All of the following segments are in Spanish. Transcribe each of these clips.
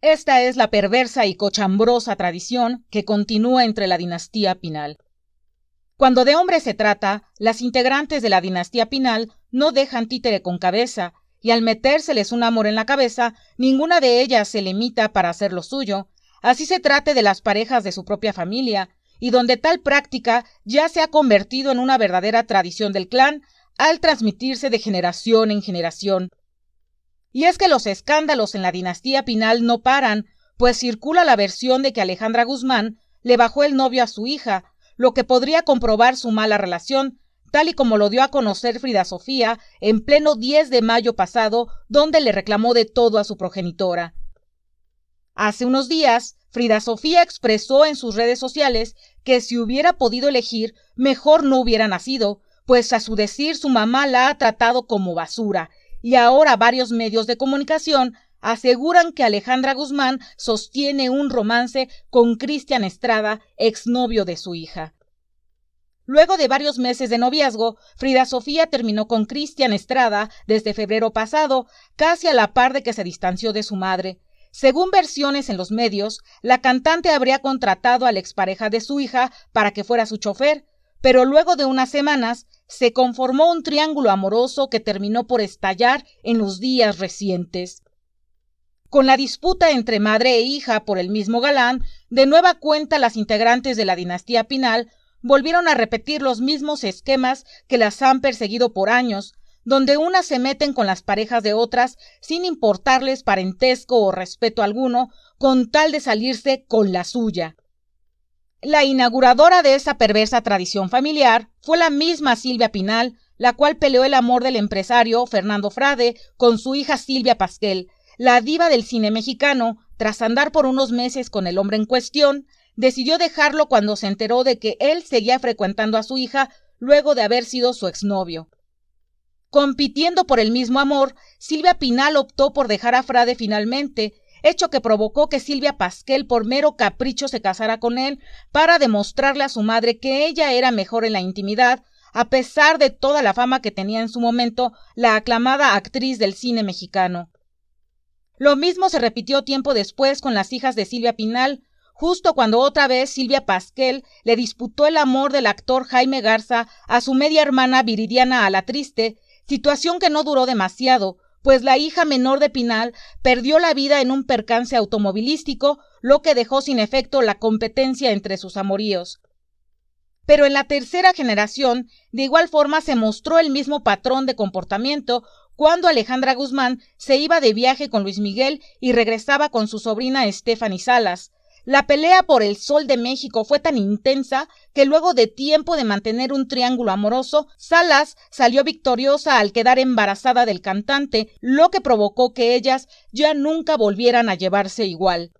Esta es la perversa y cochambrosa tradición que continúa entre la dinastía Pinal. Cuando de hombres se trata, las integrantes de la dinastía Pinal no dejan títere con cabeza, y al metérseles un amor en la cabeza, ninguna de ellas se limita para hacer lo suyo, así se trate de las parejas de su propia familia, y donde tal práctica ya se ha convertido en una verdadera tradición del clan al transmitirse de generación en generación. Y es que los escándalos en la dinastía Pinal no paran, pues circula la versión de que Alejandra Guzmán le bajó el novio a su hija, lo que podría comprobar su mala relación, tal y como lo dio a conocer Frida Sofía en pleno 10 de mayo pasado, donde le reclamó de todo a su progenitora. Hace unos días, Frida Sofía expresó en sus redes sociales que si hubiera podido elegir, mejor no hubiera nacido, pues a su decir su mamá la ha tratado como basura, y ahora varios medios de comunicación aseguran que Alejandra Guzmán sostiene un romance con Cristian Estrada, exnovio de su hija. Luego de varios meses de noviazgo, Frida Sofía terminó con Cristian Estrada desde febrero pasado, casi a la par de que se distanció de su madre. Según versiones en los medios, la cantante habría contratado a la expareja de su hija para que fuera su chofer, pero luego de unas semanas se conformó un triángulo amoroso que terminó por estallar en los días recientes. Con la disputa entre madre e hija por el mismo galán, de nueva cuenta las integrantes de la dinastía Pinal volvieron a repetir los mismos esquemas que las han perseguido por años, donde unas se meten con las parejas de otras sin importarles parentesco o respeto alguno, con tal de salirse con la suya. La inauguradora de esa perversa tradición familiar fue la misma Silvia Pinal, la cual peleó el amor del empresario Fernando Frade con su hija Silvia Pasquel, la diva del cine mexicano, tras andar por unos meses con el hombre en cuestión, decidió dejarlo cuando se enteró de que él seguía frecuentando a su hija luego de haber sido su exnovio. Compitiendo por el mismo amor, Silvia Pinal optó por dejar a Frade finalmente hecho que provocó que Silvia Pasquel por mero capricho se casara con él para demostrarle a su madre que ella era mejor en la intimidad, a pesar de toda la fama que tenía en su momento la aclamada actriz del cine mexicano. Lo mismo se repitió tiempo después con las hijas de Silvia Pinal, justo cuando otra vez Silvia Pasquel le disputó el amor del actor Jaime Garza a su media hermana Viridiana Alatriste, situación que no duró demasiado, pues la hija menor de Pinal perdió la vida en un percance automovilístico, lo que dejó sin efecto la competencia entre sus amoríos. Pero en la tercera generación, de igual forma se mostró el mismo patrón de comportamiento cuando Alejandra Guzmán se iba de viaje con Luis Miguel y regresaba con su sobrina Stephanie Salas. La pelea por el Sol de México fue tan intensa que luego de tiempo de mantener un triángulo amoroso, Salas salió victoriosa al quedar embarazada del cantante, lo que provocó que ellas ya nunca volvieran a llevarse igual.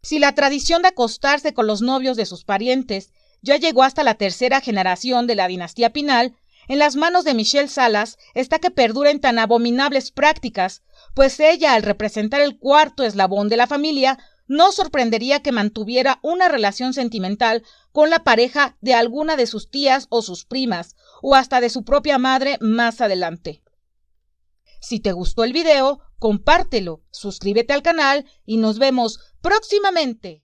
Si la tradición de acostarse con los novios de sus parientes ya llegó hasta la tercera generación de la dinastía Pinal, en las manos de Michelle Salas está que perduren tan abominables prácticas, pues ella, al representar el cuarto eslabón de la familia, no sorprendería que mantuviera una relación sentimental con la pareja de alguna de sus tías o sus primas, o hasta de su propia madre más adelante. Si te gustó el video, compártelo, suscríbete al canal y nos vemos próximamente.